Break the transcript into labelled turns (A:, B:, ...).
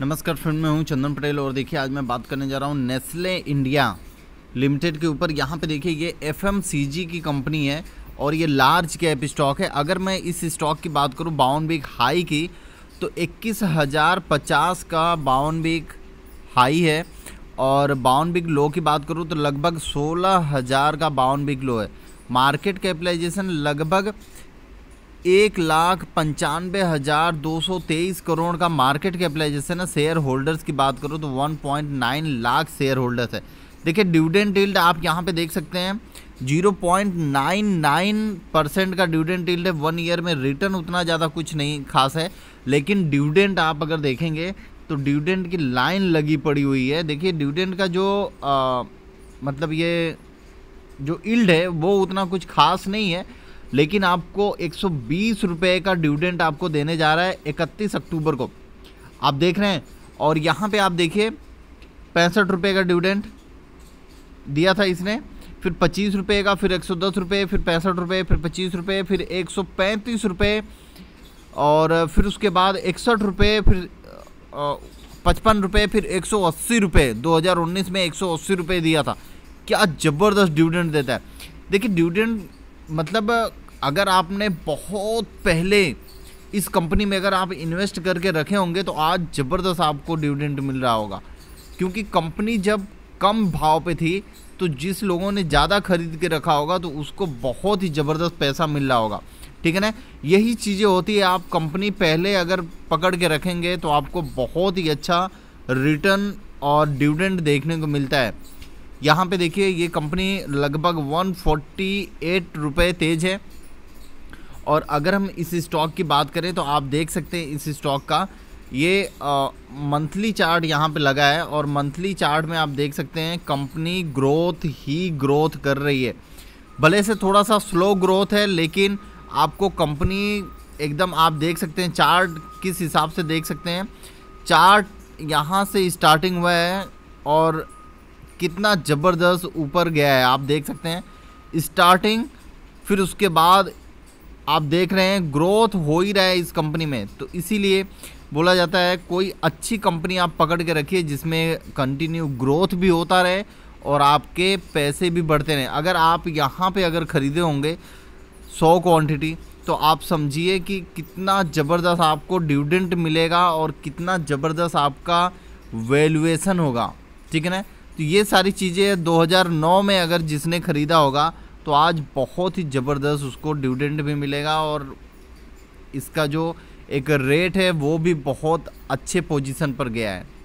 A: नमस्कार फ्रेंड मैं हूं चंदन पटेल और देखिए आज मैं बात करने जा रहा हूं नेस्ले इंडिया लिमिटेड के ऊपर यहां पे देखिए ये एफ की कंपनी है और ये लार्ज कैप स्टॉक है अगर मैं इस स्टॉक की बात करूं बावन बीक हाई की तो इक्कीस हज़ार पचास का बावन बिग हाई है और बावन बिग लो की बात करूँ तो लगभग सोलह हज़ार का बावन बिग लो है मार्केट कैपिटलाइजेशन लगभग एक लाख पंचानवे हज़ार दो सौ तेईस करोड़ का मार्केट कैपिटलाइजेशन है शेयर होल्डर्स की बात करो तो one point nine lakh shareholders है देखिए डिविडेंड यील्ड आप यहाँ पे देख सकते हैं zero point nine nine percent का डिविडेंड यील्ड है वन ईयर में रिटर्न उतना ज़्यादा कुछ नहीं खास है लेकिन डिविडेंड आप अगर देखेंगे तो डिविडेंड की लाइन लगी पड़ी हुई है देखिए डिविडेंड का जो आ, मतलब ये जो इल्ड है वो उतना कुछ खास नहीं है लेकिन आपको एक सौ का डिविडेंट आपको देने जा रहा है इकतीस अक्टूबर को आप देख रहे हैं और यहाँ पे आप देखिए पैंसठ रुपये का डिविडेंट दिया था इसने फिर पच्चीस रुपये का फिर एक सौ दस रुपये फिर पैंसठ रुपये फिर पच्चीस रुपये फिर एक सौ पैंतीस रुपये और फिर उसके बाद इकसठ रुपये फिर पचपन रुपये फिर एक सौ अस्सी रुपये दो हज़ार उन्नीस में एक सौ अस्सी रुपये दिया था क्या ज़बरदस्त डिविडेंट देता है देखिए डिविडेंट मतलब अगर आपने बहुत पहले इस कंपनी में अगर आप इन्वेस्ट करके रखे होंगे तो आज ज़बरदस्त आपको डिविडेंड मिल रहा होगा क्योंकि कंपनी जब कम भाव पे थी तो जिस लोगों ने ज़्यादा खरीद के रखा होगा तो उसको बहुत ही ज़बरदस्त पैसा मिल रहा होगा ठीक है ना यही चीज़ें होती है आप कंपनी पहले अगर पकड़ के रखेंगे तो आपको बहुत ही अच्छा रिटर्न और डिविडेंड देखने को मिलता है यहाँ पे देखिए ये कंपनी लगभग वन फोर्टी एट रुपये तेज है और अगर हम इस स्टॉक की बात करें तो आप देख सकते हैं इस स्टॉक का ये मंथली चार्ट यहाँ पे लगा है और मंथली चार्ट में आप देख सकते हैं कंपनी ग्रोथ ही ग्रोथ कर रही है भले से थोड़ा सा स्लो ग्रोथ है लेकिन आपको कंपनी एकदम आप देख सकते हैं चार्ट किस हिसाब से देख सकते हैं चार्ट यहाँ से स्टार्टिंग हुआ है और कितना ज़बरदस्त ऊपर गया है आप देख सकते हैं स्टार्टिंग फिर उसके बाद आप देख रहे हैं ग्रोथ हो ही रहा है इस कंपनी में तो इसीलिए बोला जाता है कोई अच्छी कंपनी आप पकड़ के रखिए जिसमें कंटिन्यू ग्रोथ भी होता रहे और आपके पैसे भी बढ़ते रहें अगर आप यहाँ पे अगर ख़रीदे होंगे सौ क्वांटिटी तो आप समझिए कि कितना ज़बरदस्त आपको डिविडेंट मिलेगा और कितना ज़बरदस्त आपका वैल्यूएसन होगा ठीक है ना तो ये सारी चीज़ें 2009 में अगर जिसने ख़रीदा होगा तो आज बहुत ही ज़बरदस्त उसको डिविडेंड भी मिलेगा और इसका जो एक रेट है वो भी बहुत अच्छे पोजीशन पर गया है